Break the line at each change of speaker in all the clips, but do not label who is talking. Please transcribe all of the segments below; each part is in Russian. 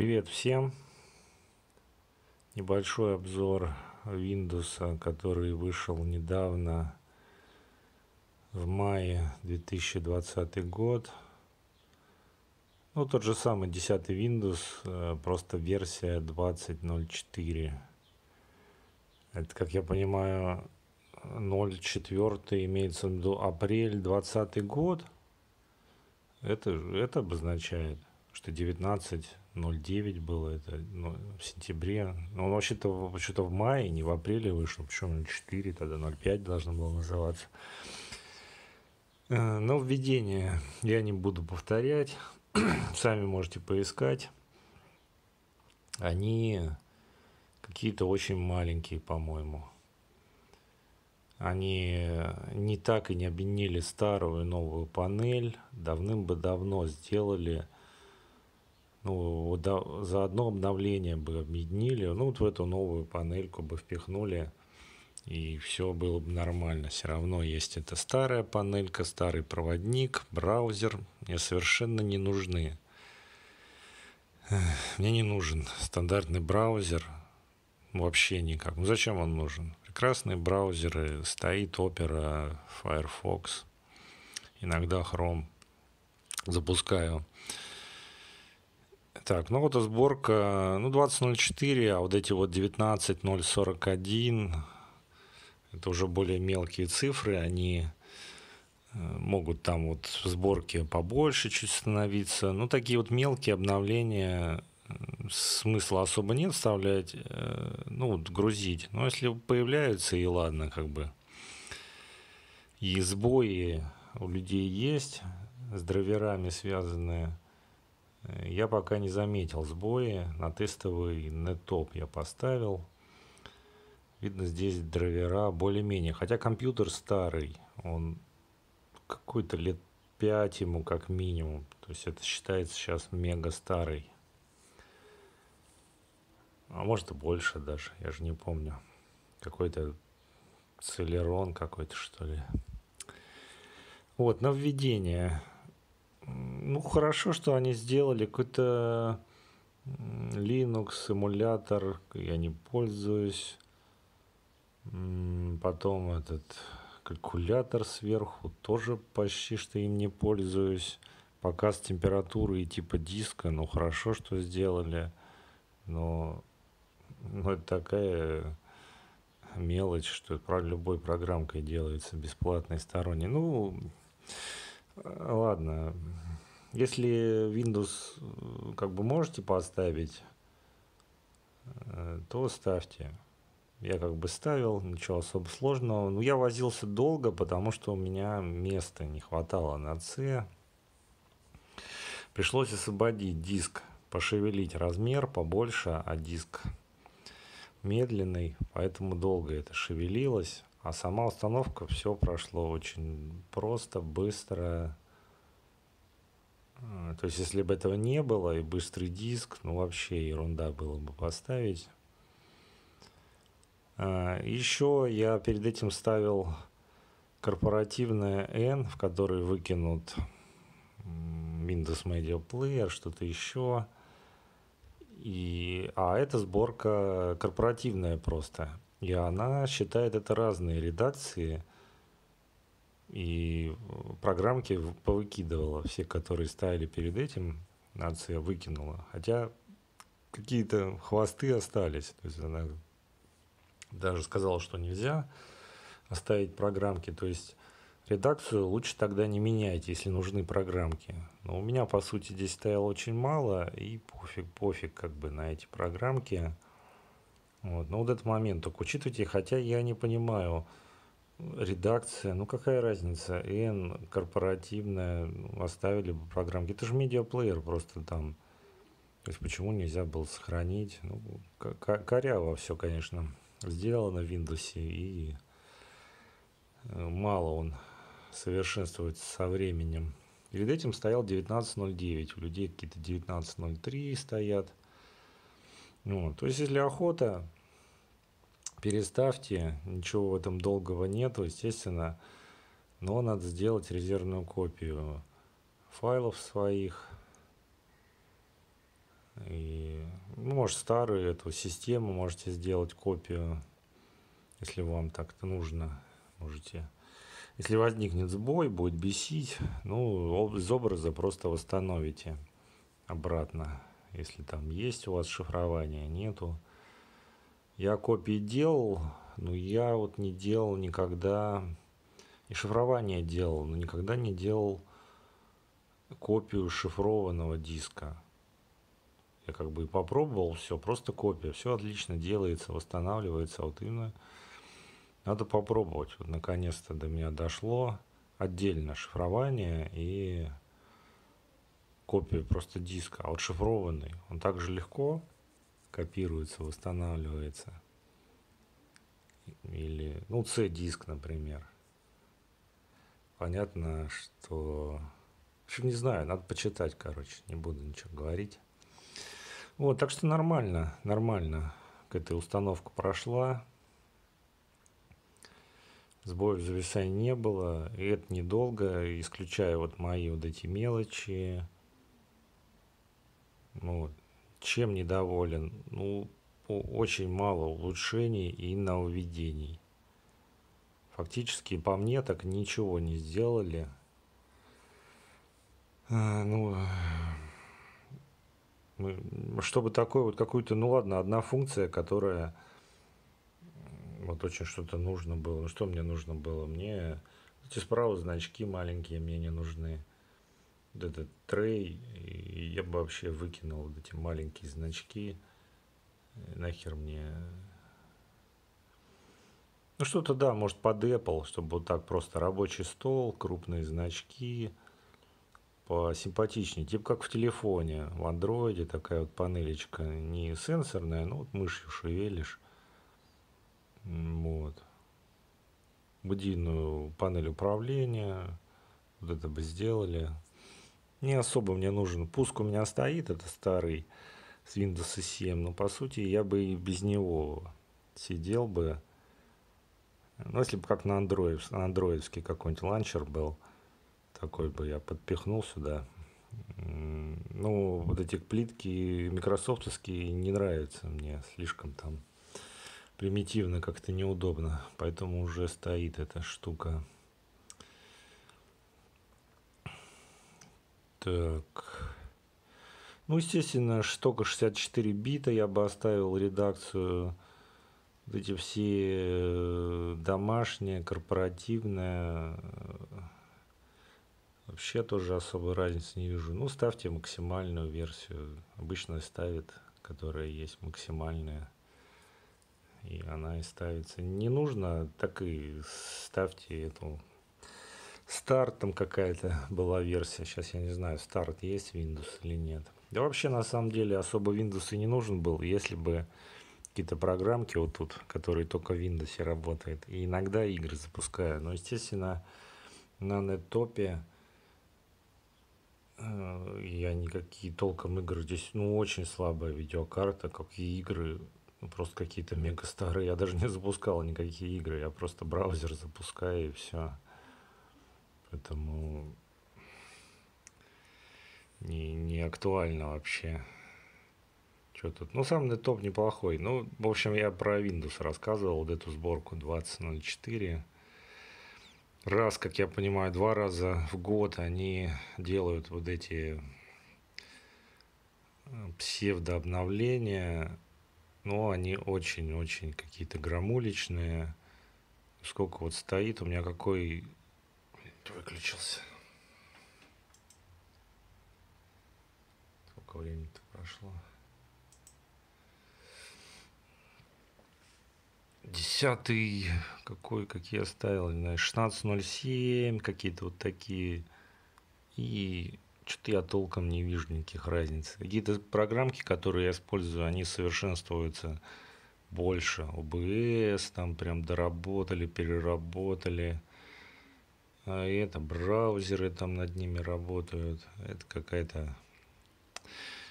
Привет всем! Небольшой обзор Windows, который вышел недавно в мае 2020 год. Ну, тот же самый 10 Windows, э, просто версия 20.04. Это, как я понимаю, 0.4 имеется в виду апрель 2020 год. Это, это обозначает, что 19 0,9 было это ну, в сентябре. Ну, он вообще-то что-то в мае, не в апреле вышел. Почему 0,4, тогда 0,5 должно было называться. Э, Но введение я не буду повторять. Сами можете поискать. Они какие-то очень маленькие, по-моему. Они не так и не объединили старую и новую панель. Давным-бы давно сделали ну, да за одно обновление бы объединили, а ну, вот в эту новую панельку бы впихнули, и все было бы нормально. Все равно есть эта старая панелька, старый проводник, браузер, мне совершенно не нужны. Мне не нужен стандартный браузер вообще никак. Ну зачем он нужен? Прекрасные браузеры, стоит Opera, Firefox, иногда Chrome запускаю. Так, ну вот и сборка, ну 20.04, а вот эти вот 19.041, это уже более мелкие цифры, они э, могут там вот в сборке побольше чуть становиться. Ну, такие вот мелкие обновления э, смысла особо нет вставлять, э, ну, вот грузить. Но если появляются, и ладно, как бы. И сбои у людей есть, с драйверами связанные я пока не заметил сбои. На тестовый нетоп я поставил. Видно здесь драйвера более-менее. Хотя компьютер старый. Он какой-то лет 5 ему как минимум. То есть это считается сейчас мега старый. А может и больше даже. Я же не помню. Какой-то Целерон какой-то что ли. Вот, на введение ну, хорошо, что они сделали какой-то Linux, эмулятор, я не пользуюсь. Потом этот калькулятор сверху, тоже почти что им не пользуюсь. Показ температуры и типа диска, ну хорошо, что сделали, но, но ну, это такая мелочь, что про любой программкой делается бесплатной сторонней. Ну, ладно, если Windows э, как бы можете поставить, э, то ставьте. Я как бы ставил, ничего особо сложного. Но я возился долго, потому что у меня места не хватало на C. Пришлось освободить диск, пошевелить размер побольше, а диск медленный, поэтому долго это шевелилось. А сама установка все прошло очень просто, быстро. А, то есть, если бы этого не было, и быстрый диск, ну вообще ерунда было бы поставить. А, еще я перед этим ставил корпоративное N, в которой выкинут Windows Media Player, что-то еще. И, а это сборка корпоративная просто. И она считает это разные редакции – и э, программки повыкидывала все, которые ставили перед этим, нация выкинула. Хотя какие-то хвосты остались. То есть она даже сказала, что нельзя оставить программки. То есть редакцию лучше тогда не менять, если нужны программки. Но у меня, по сути, здесь стояло очень мало, и пофиг, пофиг как бы на эти программки. Вот. Но вот этот момент только учитывайте, хотя я не понимаю, редакция, ну какая разница, N, корпоративная, ну, оставили бы программки. Это же медиаплеер просто там. То есть почему нельзя было сохранить? Ну, коряво все, конечно, сделано в Windows, и э, мало он совершенствуется со временем. Перед этим стоял 19.09, у людей какие-то 19.03 стоят. Ну, то есть, если охота, переставьте, ничего в этом долгого нету, естественно, но надо сделать резервную копию файлов своих, и, ну, может, старую эту систему можете сделать копию, если вам так-то нужно, можете. Если возникнет сбой, будет бесить, ну, из образа просто восстановите обратно, если там есть у вас шифрование, нету. Я копии делал, но я вот не делал никогда, и шифрование делал, но никогда не делал копию шифрованного диска. Я как бы и попробовал, все, просто копия, все отлично делается, восстанавливается, вот именно надо попробовать. Вот наконец-то до меня дошло отдельно шифрование и копию просто диска, а вот шифрованный, он также легко копируется, восстанавливается. Или, ну, C-диск, например. Понятно, что... В общем, не знаю, надо почитать, короче, не буду ничего говорить. Вот, так что нормально, нормально к этой установка прошла. Сбоев зависаний не было, и это недолго, исключая вот мои вот эти мелочи. Ну вот, чем недоволен? Ну, очень мало улучшений и нововведений. Фактически, по мне, так ничего не сделали. А, ну, чтобы такое вот какую-то, ну ладно, одна функция, которая вот очень что-то нужно было. Что мне нужно было? Мне эти справа значки маленькие мне не нужны вот этот трей, и я бы вообще выкинул вот эти маленькие значки. Нахер мне... Ну что-то да, может под Apple, чтобы вот так просто рабочий стол, крупные значки, посимпатичнее. Типа как в телефоне, в андроиде такая вот панелечка, не сенсорная, но вот мышью шевелишь. Вот. Будильную панель управления, вот это бы сделали не особо мне нужен. Пуск у меня стоит, это старый с Windows 7, но по сути я бы и без него сидел бы. Ну, если бы как на Android, андроидский какой-нибудь ланчер был, такой бы я подпихнул сюда. Ну, вот эти плитки микрософтовские не нравятся мне, слишком там примитивно, как-то неудобно. Поэтому уже стоит эта штука. Так. Ну, естественно, штока 64 бита. Я бы оставил редакцию эти все э, домашние, корпоративные. Вообще тоже особой разницы не вижу. Ну, ставьте максимальную версию. Обычно ставят, которая есть максимальная. И она и ставится. Не нужно, так и ставьте эту Старт там какая-то была версия. Сейчас я не знаю, старт есть Windows или нет. Да вообще, на самом деле, особо Windows и не нужен был, если бы какие-то программки вот тут, которые только в Windows работают. И иногда игры запускаю. Но, естественно, на нетопе э, я никакие толком игры здесь, ну, очень слабая видеокарта, как и игры, ну, просто какие-то мега старые. Я даже не запускал никакие игры, я просто браузер запускаю и все. Поэтому не, не актуально вообще. Что тут? Ну, сам топ неплохой. Ну, в общем, я про Windows рассказывал, вот эту сборку 2004. Раз, как я понимаю, два раза в год они делают вот эти э, псевдообновления, но они очень-очень какие-то громуличные. Сколько вот стоит, у меня какой выключился. Сколько времени-то прошло? 10 какой, какие оставил, не знаю, 16.07, какие-то вот такие. И что-то я толком не вижу никаких разниц. Какие-то программки, которые я использую, они совершенствуются больше. ОБС, там прям доработали, переработали. А это браузеры там над ними работают. Это какая-то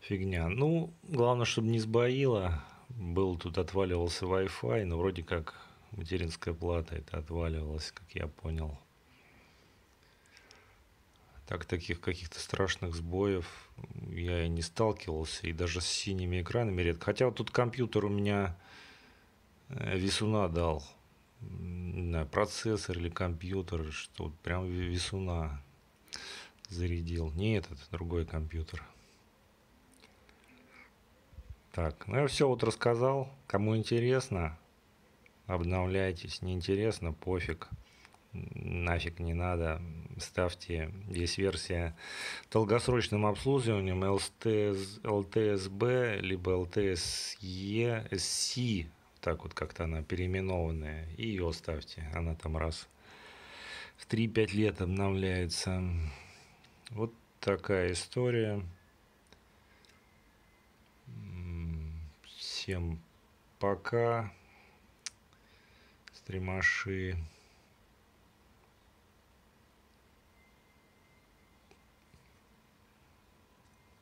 фигня. Ну, главное, чтобы не сбоило. Был тут отваливался Wi-Fi, но вроде как материнская плата это отваливалась, как я понял. Так таких каких-то страшных сбоев я и не сталкивался, и даже с синими экранами редко. Хотя вот тут компьютер у меня э, весуна дал знаю, процессор или компьютер, что прям весуна зарядил. Не этот, а другой компьютер. Так, ну я все вот рассказал. Кому интересно, обновляйтесь. Не интересно, пофиг. Нафиг не надо. Ставьте. Есть версия долгосрочным обслуживанием LTS, LTSB, либо LTSE, SC так вот как-то она переименованная, и ее оставьте. Она там раз в 3-5 лет обновляется. Вот такая история. Всем пока. Стримаши.